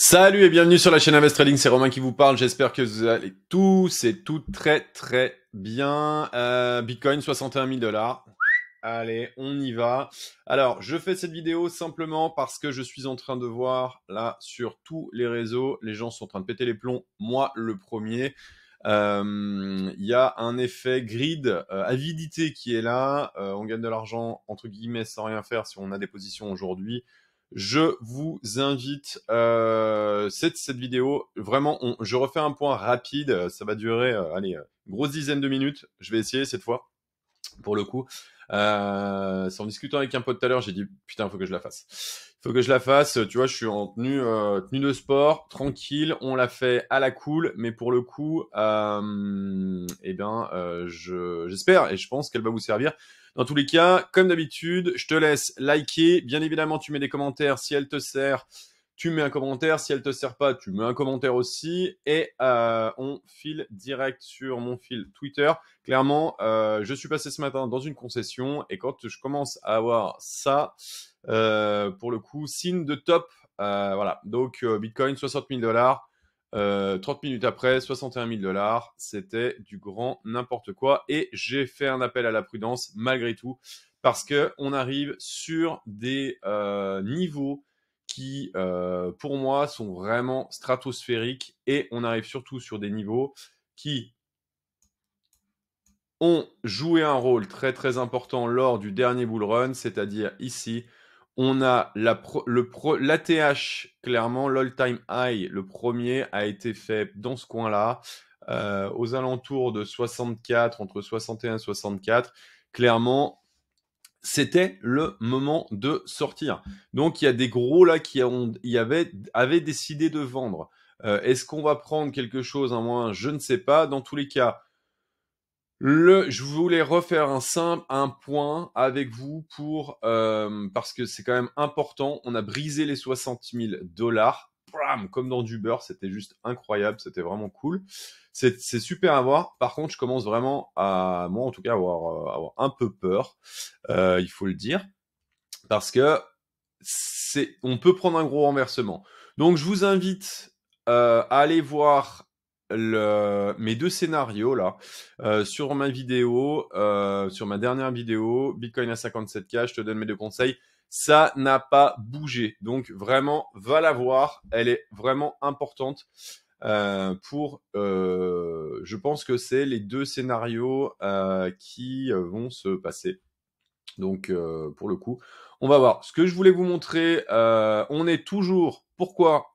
Salut et bienvenue sur la chaîne Invest Trading, c'est Romain qui vous parle. J'espère que vous allez tous et tout très très bien. Euh, Bitcoin 61 000 dollars. Allez, on y va. Alors, je fais cette vidéo simplement parce que je suis en train de voir là sur tous les réseaux, les gens sont en train de péter les plombs, moi le premier. Il euh, y a un effet grid, euh, avidité qui est là. on gagne de l'argent entre guillemets sans rien faire si on a des positions aujourd'hui je vous invite euh, cette, cette vidéo. Vraiment, on, je refais un point rapide. Ça va durer, euh, allez, euh, grosse dizaine de minutes. Je vais essayer cette fois, pour le coup. Euh, en discutant avec un pote tout à l'heure, j'ai dit putain, faut que je la fasse. il Faut que je la fasse. Tu vois, je suis en tenue, euh, tenue de sport, tranquille. On l'a fait à la cool, mais pour le coup, euh, eh bien, euh, j'espère et je pense qu'elle va vous servir. Dans tous les cas, comme d'habitude, je te laisse liker. Bien évidemment, tu mets des commentaires si elle te sert tu mets un commentaire. Si elle te sert pas, tu mets un commentaire aussi. Et euh, on file direct sur mon fil Twitter. Clairement, euh, je suis passé ce matin dans une concession et quand je commence à avoir ça, euh, pour le coup, signe de top. Euh, voilà. Donc euh, Bitcoin 60 000 dollars. 30 minutes après, 61 000 dollars, c'était du grand n'importe quoi. Et j'ai fait un appel à la prudence malgré tout, parce que on arrive sur des niveaux qui, euh, pour moi, sont vraiment stratosphériques et on arrive surtout sur des niveaux qui ont joué un rôle très très important lors du dernier bull run, c'est-à-dire ici, on a la pro, le pro, l'ATH, clairement, l'all-time high, le premier a été fait dans ce coin-là, euh, aux alentours de 64, entre 61 et 64. Clairement, c'était le moment de sortir. Donc il y a des gros là qui ont, y avaient, avaient, décidé de vendre. Euh, est-ce qu'on va prendre quelque chose à moins Je ne sais pas. Dans tous les cas, le, je voulais refaire un simple, un point avec vous pour euh, parce que c'est quand même important. On a brisé les 60 000 dollars comme dans du beurre, c'était juste incroyable, c'était vraiment cool. C'est super à voir. Par contre, je commence vraiment à, moi en tout cas, avoir, euh, avoir un peu peur, euh, il faut le dire, parce que c'est, on peut prendre un gros renversement. Donc, je vous invite euh, à aller voir le, mes deux scénarios là euh, sur ma vidéo, euh, sur ma dernière vidéo, Bitcoin à 57K, je te donne mes deux conseils. Ça n'a pas bougé, donc vraiment va la voir. Elle est vraiment importante euh, pour. je pense que c'est les deux scénarios qui vont se passer. Donc pour le coup, on va voir. Ce que je voulais vous montrer, on est toujours. Pourquoi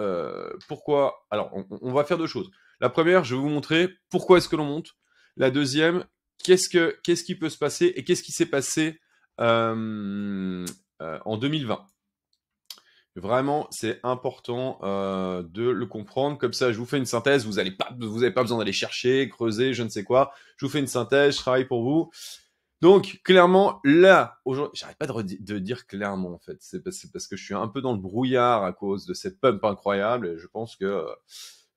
euh, pourquoi. Alors, on, va faire deux choses. La première, je vais vous montrer pourquoi est-ce que l'on monte. La deuxième, qu'est-ce, que, qu'est-ce qui peut se passer et qu'est-ce qui s'est passé euh, euh, en 2020. Vraiment, c'est important de le comprendre. Comme ça, je vous fais une synthèse. Vous n'avez pas, vous avez pas besoin d'aller chercher, creuser, je ne sais quoi. Je vous fais une synthèse, je travaille pour vous. Donc, clairement, là, aujourd'hui, j'arrête pas de, dire clairement, en fait. C'est parce, que je suis un peu dans le brouillard à cause de cette pump incroyable et je pense que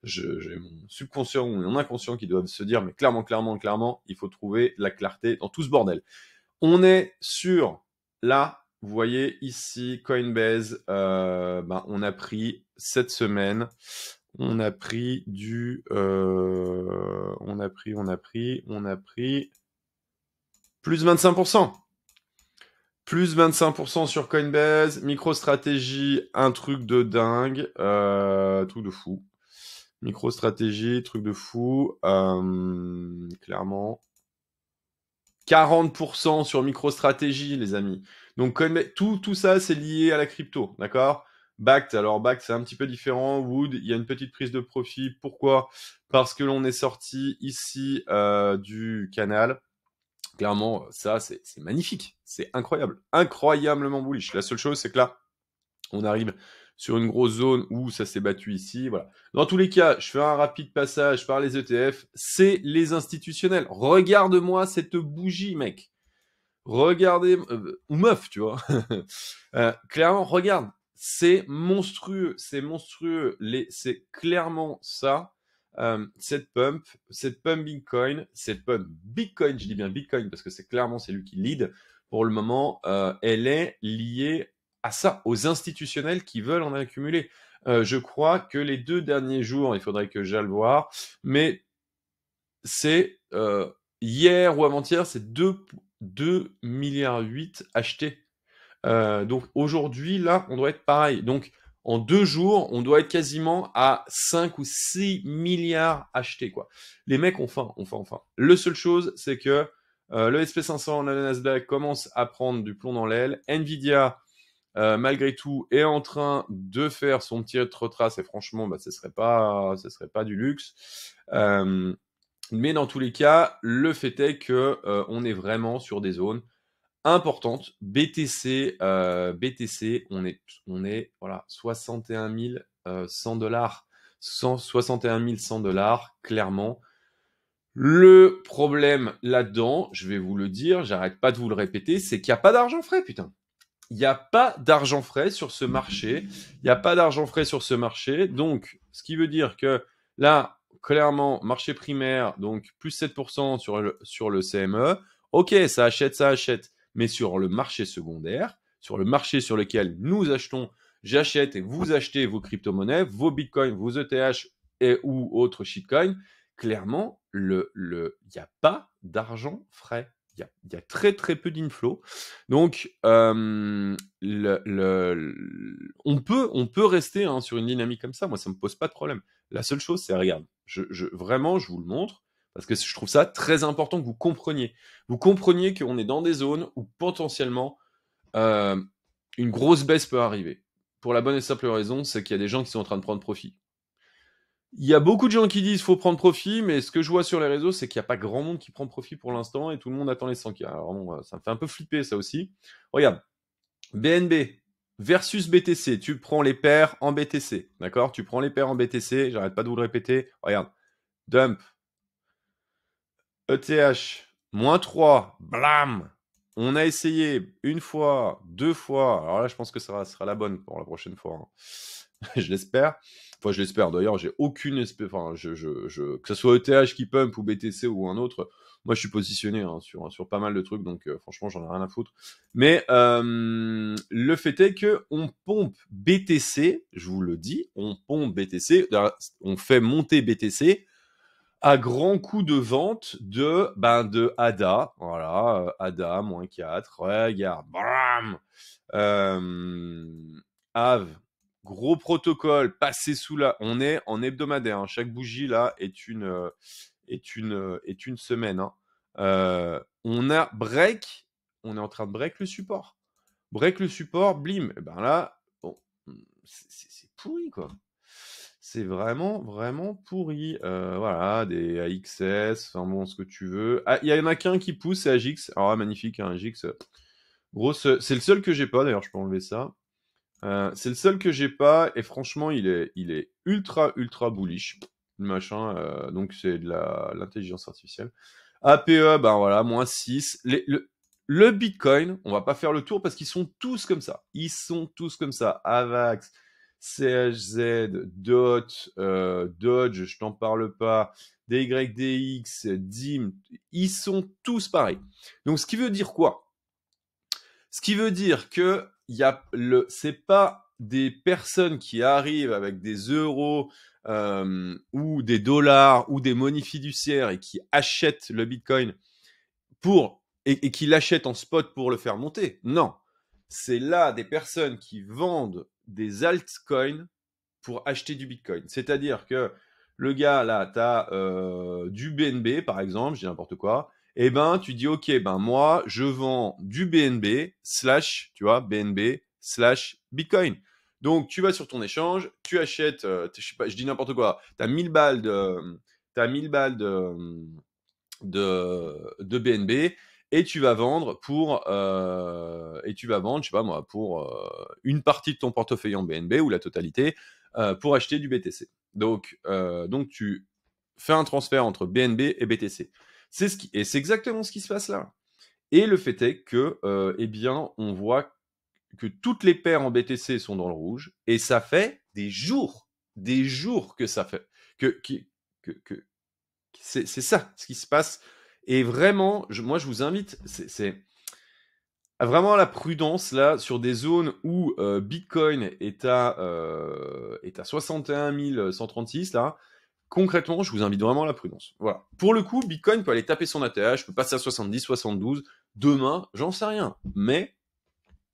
j'ai mon subconscient ou mon inconscient qui doivent se dire, mais clairement, clairement, clairement, il faut trouver la clarté dans tout ce bordel. On est sur, là, vous voyez ici, Coinbase, euh, ben, on a pris cette semaine, on a pris du, euh, on a pris, on a pris, on a pris plus 25%. Plus 25% sur Coinbase. micro MicroStratégie, un truc de dingue. Euh, tout de fou. micro-stratégie, truc de fou. Euh, clairement. 40% sur micro MicroStratégie, les amis. Donc Coinbase, tout, tout ça, c'est lié à la crypto, d'accord Bact, alors Bact, c'est un petit peu différent. Wood, il y a une petite prise de profit. Pourquoi Parce que l'on est sorti ici euh, du canal clairement, ça, c'est magnifique. C'est incroyable. Incroyablement bullish. La seule chose, c'est que là, on arrive sur une grosse zone où ça s'est battu ici. Voilà. Dans tous les cas, je fais un rapide passage par les ETF. C'est les institutionnels. Regarde-moi cette bougie, mec. Regardez, euh, ou meuf, tu vois. Euh, clairement, regarde. C'est monstrueux. C'est monstrueux. C'est clairement ça. Euh, cette pump, cette pumping Bitcoin, cette pump Bitcoin, je dis bien Bitcoin parce que c'est clairement c'est lui qui lead pour le moment, euh, elle est liée à ça, aux institutionnels qui veulent en accumuler. Euh, je crois que les deux derniers jours, il faudrait que j'aille voir, mais c'est hier ou avant-hier, c'est 2, 2 milliards 8 achetés. donc aujourd'hui, là, on doit être pareil. Donc en deux jours, on doit être quasiment à 5 ou 6 milliards achetés, quoi. Les mecs ont faim, ont faim, ont faim. Le seule chose, c'est que euh, le SP500, la Nasdaq commence à prendre du plomb dans l'aile. Nvidia, euh, malgré tout, est en train de faire son petit retrace. Et franchement, bah, ce serait, pas, ce serait pas du luxe. Euh, mais dans tous les cas, le fait est que on est vraiment sur des zones importante. BTC, euh, BTC, on est, on est voilà, 61 100 euh, dollars. 61 100 dollars, clairement. Le problème là-dedans, je vais vous le dire, j'arrête pas de vous le répéter, c'est qu'il n'y a pas d'argent frais, putain. Il n'y a pas d'argent frais sur ce marché. Il n'y a pas d'argent frais sur ce marché. Donc, ce qui veut dire que là, clairement, marché primaire, donc plus 7% sur le, sur le CME. Ok, ça achète, ça achète mais sur le marché secondaire, sur le marché sur lequel nous achetons, j'achète et vous achetez vos crypto-monnaies, vos bitcoins, vos ETH et ou autres shitcoins, clairement, il le, n'y le, a pas d'argent frais. Il y, a très très peu d'inflow. Donc, euh, le, le, on, peut, on peut rester hein, sur une dynamique comme ça. Moi, ça ne me pose pas de problème. La seule chose, c'est regarde, je, vraiment, je vous le montre. Parce que je trouve ça très important que vous compreniez. Vous compreniez qu'on est dans des zones où potentiellement euh, une grosse baisse peut arriver. Pour la bonne et simple raison, c'est qu'il y a des gens qui sont en train de prendre profit. Il y a beaucoup de gens qui disent qu'il faut prendre profit, mais ce que je vois sur les réseaux, c'est qu'il n'y a pas grand monde qui prend profit pour l'instant et tout le monde attend les 100 Alors euh, ça me fait un peu flipper ça aussi. Regarde, BNB versus BTC, tu prends les paires en BTC, d'accord Tu prends les paires en BTC, j'arrête pas de vous le répéter. Regarde, dump ETH, moins 3, blam On a essayé une fois, deux fois. Alors là, je pense que ça sera, la bonne pour la prochaine fois. Hein. je l'espère. Enfin, je l'espère. D'ailleurs, j'ai aucune espèce. je, Que ce soit ETH qui pump ou BTC ou un autre, moi, je suis positionné hein, sur, sur pas mal de trucs. Donc, euh, franchement, j'en ai rien à foutre. Mais euh, le fait est que on pompe BTC. Je vous le dis, on pompe BTC. On fait monter BTC à grand coup de vente de ben de Ada, voilà, euh, Ada moins 4, regarde, bam. Euh, gros protocole, passé sous la, on est en hebdomadaire, hein, chaque bougie là est une euh, est une euh, est une semaine. Hein. on a break, on est en train de break le support, break le support, blim, et ben là, c'est pourri quoi c'est vraiment, vraiment pourri. Euh, voilà, des AXS, enfin bon, ce que tu veux. Ah, il y en a qu'un qui pousse, c'est AGX. Alors, ah, magnifique, un hein, AGX. Euh, Grosse, c'est le seul que j'ai pas, d'ailleurs, je peux enlever ça. Euh, c'est le seul que j'ai pas, et franchement, il est, il est ultra, ultra bullish. Le Machin, donc c'est de l'intelligence artificielle. APE, ben voilà, moins 6. le, le Bitcoin, on va pas faire le tour parce qu'ils sont tous comme ça. Ils sont tous comme ça. AVAX, CHZ, DOT, euh, Dodge, je t'en parle pas, DYDX, DIM, ils sont tous pareils. Donc ce qui veut dire quoi Ce qui veut dire que y a le, c'est pas des personnes qui arrivent avec des euros euh, ou des dollars ou des monies fiduciaires et qui achètent le Bitcoin pour et qui l'achètent en spot pour le faire monter. Non, c'est là des personnes qui vendent des altcoins pour acheter du Bitcoin. C'est-à-dire que le gars, là, tu as euh, du BNB, par exemple, j'ai n'importe quoi, et eh ben tu dis, OK, ben moi, je vends du BNB slash, tu vois, BNB slash Bitcoin. Donc, tu vas sur ton échange, tu achètes, euh, je, dis n'importe quoi, tu as 1000 balles de... 1000 balles de, de BNB, et tu vas vendre pour euh, et tu vas vendre, je sais pas moi, pour euh, une partie de ton portefeuille en BNB ou la totalité euh, pour acheter du BTC. Donc euh, donc tu fais un transfert entre BNB et BTC. C'est ce qui et c'est exactement ce qui se passe là. Et le fait est que eh bien on voit que toutes les paires en BTC sont dans le rouge et ça fait des jours, des jours que ça fait que, que, que, que c'est ça ce qui se passe et vraiment, moi, je vous invite, c'est vraiment la prudence là sur des zones où euh, Bitcoin est à, euh, est à 61 136 là. Concrètement, je vous invite vraiment à la prudence. Voilà. Pour le coup, Bitcoin peut aller taper son ATH, peut passer à 70, 72. Demain, j'en sais rien. Mais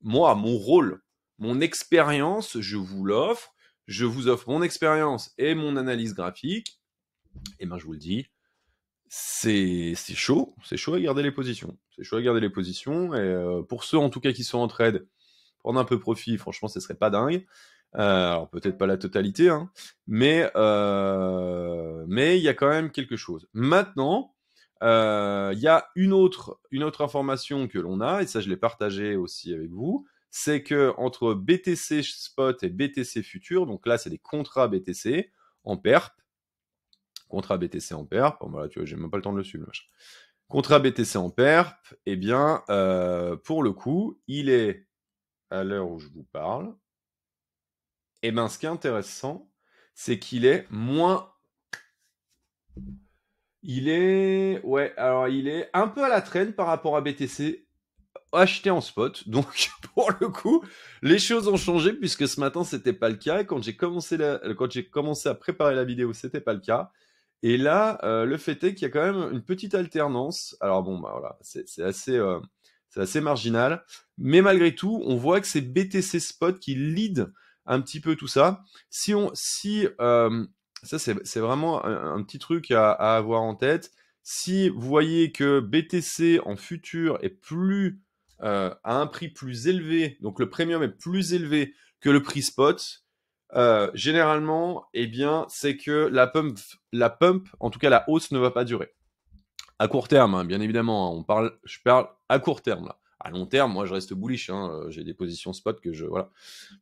moi, mon rôle, mon expérience, je vous l'offre. Je vous offre mon expérience et mon analyse graphique. Et ben, je vous le dis, c'est chaud, c'est chaud à garder les positions. C'est chaud à garder les positions. Et euh, pour ceux en tout cas qui sont en trade, prendre un peu profit, franchement, ce serait pas dingue. Euh, alors peut-être pas la totalité, hein, mais euh, mais il y a quand même quelque chose. Maintenant, il y a une autre une autre information que l'on a et ça je l'ai partagé aussi avec vous, c'est que entre BTC spot et BTC futur, donc là c'est des contrats BTC en perp, Contrat BTC en perp, bon, voilà, tu vois, j'ai même pas le temps de le suivre. Contrat BTC en perp, eh bien, euh, pour le coup, il est à l'heure où je vous parle. Eh bien, ce qui est intéressant, c'est qu'il est moins. Il est. Ouais, alors il est un peu à la traîne par rapport à BTC acheté en spot. Donc, pour le coup, les choses ont changé puisque ce matin, c'était pas le cas. Et quand j'ai commencé, commencé à préparer la vidéo, c'était pas le cas. Et là, euh, le fait est qu'il y a quand même une petite alternance. Alors bon, bah, voilà, c'est assez, euh, assez marginal. Mais malgré tout, on voit que c'est BTC Spot qui lead un petit peu tout ça. Si on, si, euh, ça c'est vraiment un, petit truc à, à, avoir en tête. Si vous voyez que BTC en futur est plus, à un prix plus élevé, donc le premium est plus élevé que le prix spot, euh, généralement, eh bien, c'est que la pump, la pump, en tout cas la hausse, ne va pas durer. À court terme, hein, bien évidemment, hein, on parle, je parle à court terme là. À long terme, moi, je reste bullish. Hein, euh, j'ai des positions spot que je voilà,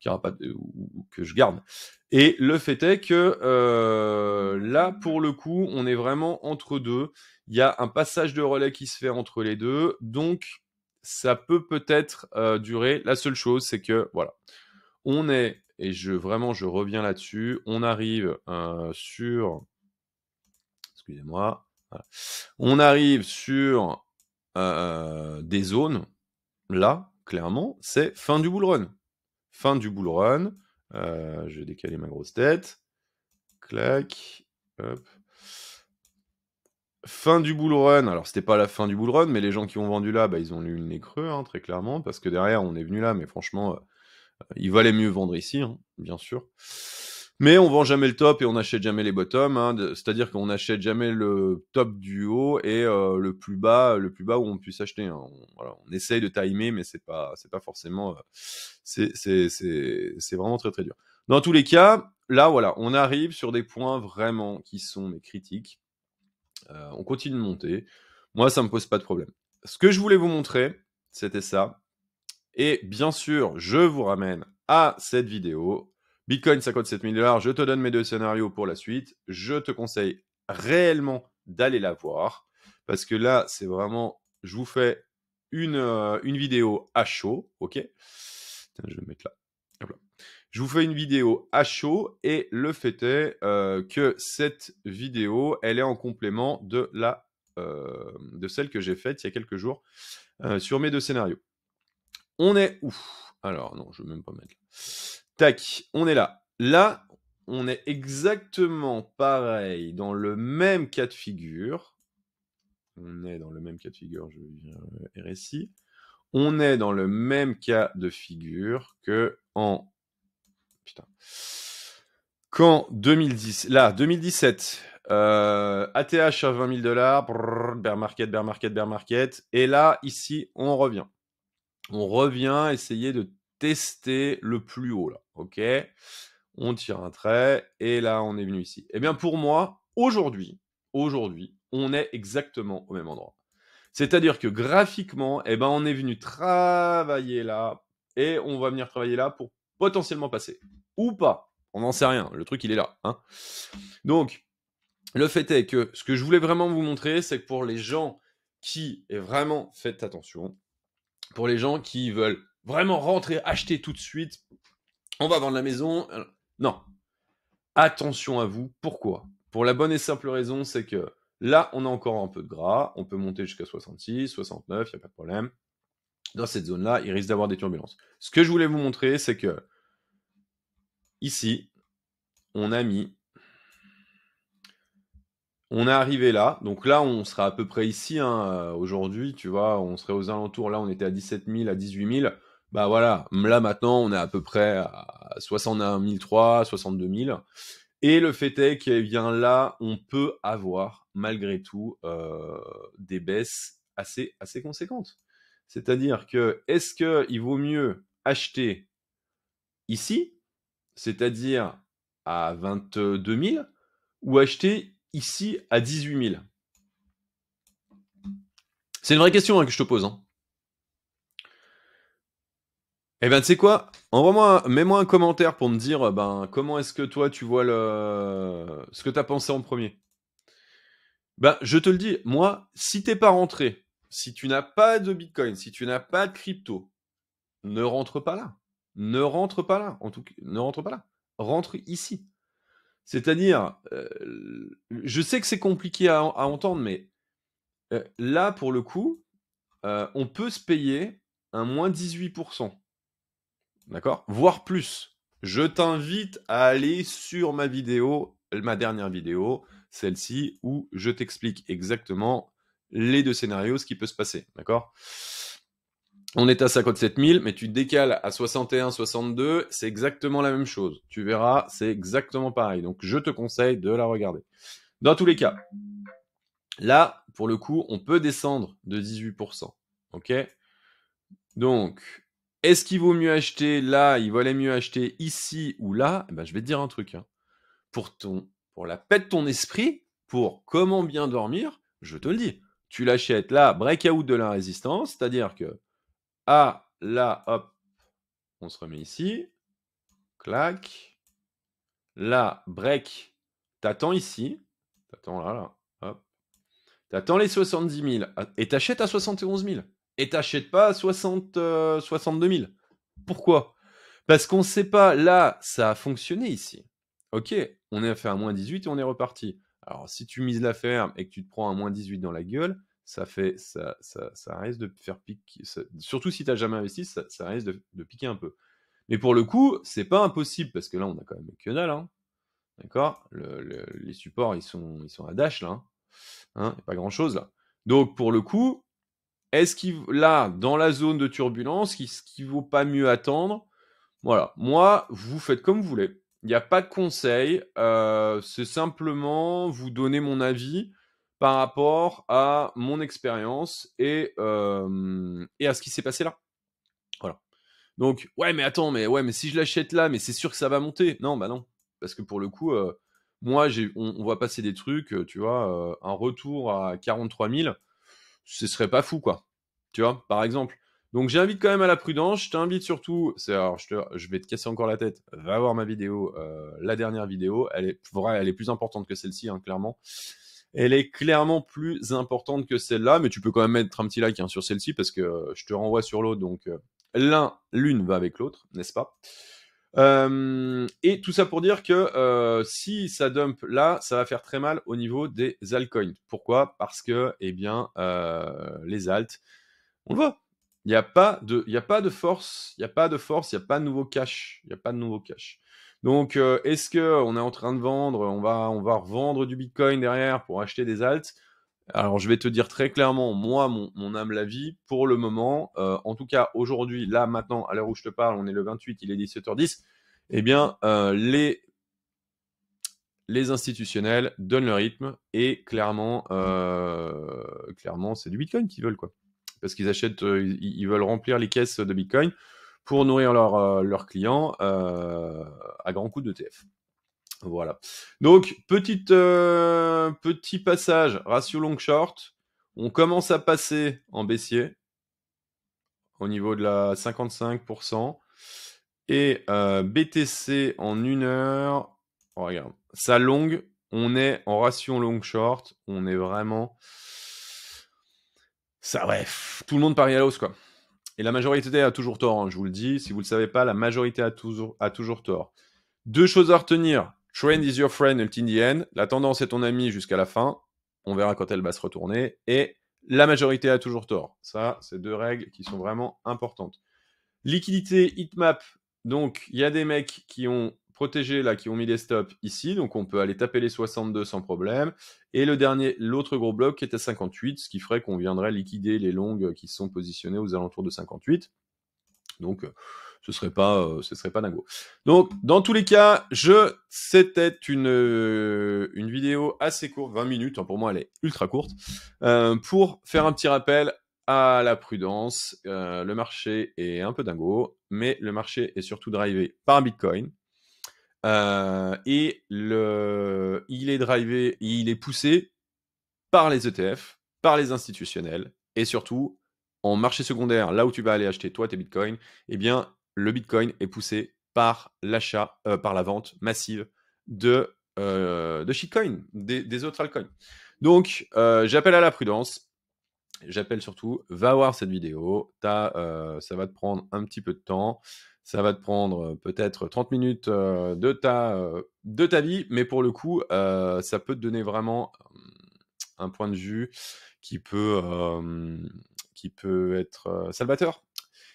qui aura pas ou, que je garde. Et le fait est que euh, là, pour le coup, on est vraiment entre deux. Il y a un passage de relais qui se fait entre les deux, donc ça peut peut-être durer. La seule chose, c'est que voilà, on est, et je vraiment je reviens là-dessus, on arrive euh, sur. Excusez-moi. On arrive sur euh, des zones, là, clairement, c'est fin du bull run. Fin du bull run. Euh, je vais décaler ma grosse tête. Clac. Fin du bull run. Alors, c'était pas la fin du bull run, mais les gens qui ont vendu là, bah, ils ont eu le nez creux, hein, très clairement, parce que derrière, on est venu là, mais franchement, il valait mieux vendre ici, hein, bien sûr. Mais on vend jamais le top et on n'achète jamais les bottoms. Hein, c'est-à-dire qu'on n'achète jamais le top du haut et euh, le plus bas, le plus bas où on puisse acheter. Hein. On, voilà, essaye de timer, mais c'est pas, c'est pas forcément, euh, c'est vraiment très très dur. Dans tous les cas, là voilà, on arrive sur des points vraiment qui sont mes critiques. Euh, on continue de monter. Moi, ça me pose pas de problème. Ce que je voulais vous montrer, c'était ça. Et bien sûr, je vous ramène à cette vidéo. Bitcoin 57 000 dollars, je te donne mes deux scénarios pour la suite. Je te conseille réellement d'aller la voir parce que là, c'est vraiment, je vous fais une, euh, une vidéo à chaud, ok Je vais me mettre là. Je vous fais une vidéo à chaud et le fait est euh, que cette vidéo, elle est en complément de la euh, de celle que j'ai faite il y a quelques jours sur mes deux scénarios. On est où Alors, non, je ne veux même pas mettre. Tac, on est là. Là, on est exactement pareil, dans le même cas de figure. On est dans le même cas de figure, je viens RSI. Euh, on est dans le même cas de figure que en. Putain. Qu'en 2010. Là, 2017. Euh, ATH à 20 000 dollars, bear market, bear market, bear market. Et là, ici, on revient on revient essayer de tester le plus haut là. Ok On tire un trait et là on est venu ici. Eh bien pour moi, aujourd'hui, aujourd'hui, on est exactement au même endroit. C'est-à-dire que graphiquement, eh ben on est venu travailler là et on va venir travailler là pour potentiellement passer ou pas. On n'en sait rien. Le truc il est là. Hein. Donc le fait est que ce que je voulais vraiment vous montrer, c'est que pour les gens qui, et vraiment faites attention, pour les gens qui veulent vraiment rentrer, acheter tout de suite, on va vendre la maison. Non. Attention à vous. Pourquoi Pour la bonne et simple raison, c'est que là, on a encore un peu de gras. On peut monter jusqu'à 66, 69, il n'y a pas de problème. Dans cette zone-là, il risque d'avoir des turbulences. Ce que je voulais vous montrer, c'est que ici, on a mis on est arrivé là, donc là on sera à peu près ici hein, euh, aujourd'hui, tu vois, on serait aux alentours, là on était à 17 000, à 18 000, bah voilà, là maintenant on est à peu près à 61 300, 62 000, et le fait est que eh là on peut avoir malgré tout euh, des baisses assez, assez conséquentes. C'est-à-dire que est-ce qu'il vaut mieux acheter ici, c'est-à-dire à 22 000, ou acheter ici à 18 000 C'est une vraie question hein, que je te pose. Hein. Eh ben, tu sais quoi Envoie-moi, mets-moi un commentaire pour me dire euh, ben, comment est-ce que toi tu vois le... ce que tu as pensé en premier. Ben, je te le dis, moi, si t'es pas rentré, si tu n'as pas de bitcoin, si tu n'as pas de crypto, ne rentre pas là. Ne rentre pas là. En tout cas, ne rentre pas là. Rentre ici. C'est-à-dire, euh, je sais que c'est compliqué à, entendre, mais euh, là, pour le coup, euh, on peut se payer un moins 18%. D'accord Voire plus. Je t'invite à aller sur ma vidéo, ma dernière vidéo, celle-ci, où je t'explique exactement les deux scénarios, ce qui peut se passer. D'accord on est à 57 000, mais tu décales à 61, 62, c'est exactement la même chose. Tu verras, c'est exactement pareil. Donc, je te conseille de la regarder. Dans tous les cas, là, pour le coup, on peut descendre de 18%. OK Donc, est-ce qu'il vaut mieux acheter là Il valait mieux acheter ici ou là eh ben, Je vais te dire un truc. Hein. Pour, ton, pour la paix de ton esprit, pour comment bien dormir, je te le dis. Tu l'achètes là, breakout de la résistance, c'est-à-dire que ah, là, hop, on se remet ici. Clac. Là, break. T'attends ici. T'attends là, là. Hop. T'attends les 70 000. Ah, et t'achètes à 71 000. Et t'achètes pas à 60, 62 000. Pourquoi Parce qu'on ne sait pas. Là, ça a fonctionné ici. Ok, on est à faire moins 18 et on est reparti. Alors, si tu mises la ferme et que tu te prends un moins 18 dans la gueule, ça fait ça, ça, ça, risque de faire piquer. surtout si tu n'as jamais investi, ça, risque de, piquer un peu. Mais pour le coup, c'est pas impossible parce que là, on a quand même que dalle. Hein. D'accord Les supports, ils sont, ils sont à dash là. Hein. Hein, pas grand chose là. Donc pour le coup, est-ce qu'il là, dans la zone de turbulence, est-ce vaut pas mieux attendre Voilà. Moi, vous faites comme vous voulez. Il n'y a pas de conseil. Euh, c'est simplement vous donner mon avis par rapport à mon expérience euh, et, à ce qui s'est passé là. Voilà. Donc, ouais, mais attends, mais ouais, mais si je l'achète là, mais c'est sûr que ça va monter. Non, bah non. Parce que pour le coup, euh, moi, on, voit va passer des trucs, euh, tu vois, un retour à 43 000, ce serait pas fou, quoi. Tu vois, par exemple. Donc, j'invite quand même à la prudence. Je t'invite surtout, je, vais te casser encore la tête. Va voir ma vidéo, la dernière vidéo. Elle est, elle est plus importante que celle-ci, hein, clairement elle est clairement plus importante que celle-là, mais tu peux quand même mettre un petit like hein, sur celle-ci parce que euh, je te renvoie sur l'autre, donc euh, l'un, l'une va avec l'autre, n'est-ce pas euh, et tout ça pour dire que si ça dump là, ça va faire très mal au niveau des altcoins. Pourquoi Parce que, eh bien, les alts, on le voit, il n'y a, pas de, y a pas de force, il n'y a pas de force, il n'y a pas de nouveau cash. Il n'y a pas de nouveau cash. Donc, euh, est-ce qu'on est en train de vendre on va, on va revendre du Bitcoin derrière pour acheter des alts Alors, je vais te dire très clairement, moi, mon, âme la vie, pour le moment, euh, en tout cas aujourd'hui, là, maintenant, à l'heure où je te parle, on est le 28, il est 17h10, eh bien, euh, les, les institutionnels donnent le rythme et clairement, clairement c'est du Bitcoin qu'ils veulent, quoi parce qu'ils achètent, euh, ils veulent remplir les caisses de Bitcoin pour nourrir leurs euh, clients euh, à grands coups d'ETF. Voilà. Donc, petite, petit passage, ratio long-short. On commence à passer en baissier au niveau de la 55%. Et BTC en une heure, regarde, ça longue, on est en ratio long short, on est vraiment ça, bref, tout le monde parie à la quoi. Et la majorité a toujours tort, hein, je vous le dis. Si vous ne le savez pas, la majorité a toujours, a toujours tort. Deux choses à retenir. Trend is your friend until the end. La tendance est ton ami jusqu'à la fin. On verra quand elle va se retourner. Et la majorité a toujours tort. Ça, c'est deux règles qui sont vraiment importantes. Liquidité, Map. Donc, il y a des mecs qui ont protégés là qui ont mis des stops ici, donc on peut aller taper les 62 sans problème. Et le dernier, l'autre gros bloc qui est à 58, ce qui ferait qu'on viendrait liquider les longues qui sont positionnées aux alentours de 58. Donc euh, ce serait pas, euh, ce serait pas dingo. Donc dans tous les cas, je c'était une euh, une vidéo assez courte, 20 minutes, hein, pour moi elle est ultra courte, pour faire un petit rappel à la prudence. le marché est un peu dingo, mais le marché est surtout drivé par Bitcoin. Euh, et le, il est drivé, il est poussé par les ETF, par les institutionnels, et surtout en marché secondaire, là où tu vas aller acheter toi tes bitcoins, eh bien le bitcoin est poussé par l'achat, euh, par la vente massive de, euh, de shitcoin, des, autres altcoins. Donc j'appelle à la prudence. J'appelle surtout, va voir cette vidéo, ça va te prendre un petit peu de temps. Ça va te prendre peut-être 30 minutes de, ta, de ta vie, mais pour le coup, ça peut te donner vraiment un point de vue qui peut, qui peut être salvateur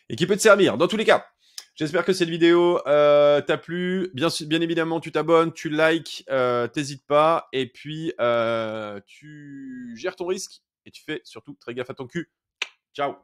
et qui peut te servir dans tous les cas. J'espère que cette vidéo euh, t'a plu. Bien, bien évidemment, tu t'abonnes, tu likes, euh, t'hésites pas. Et puis, tu gères ton risque et tu fais surtout très gaffe à ton cul. Ciao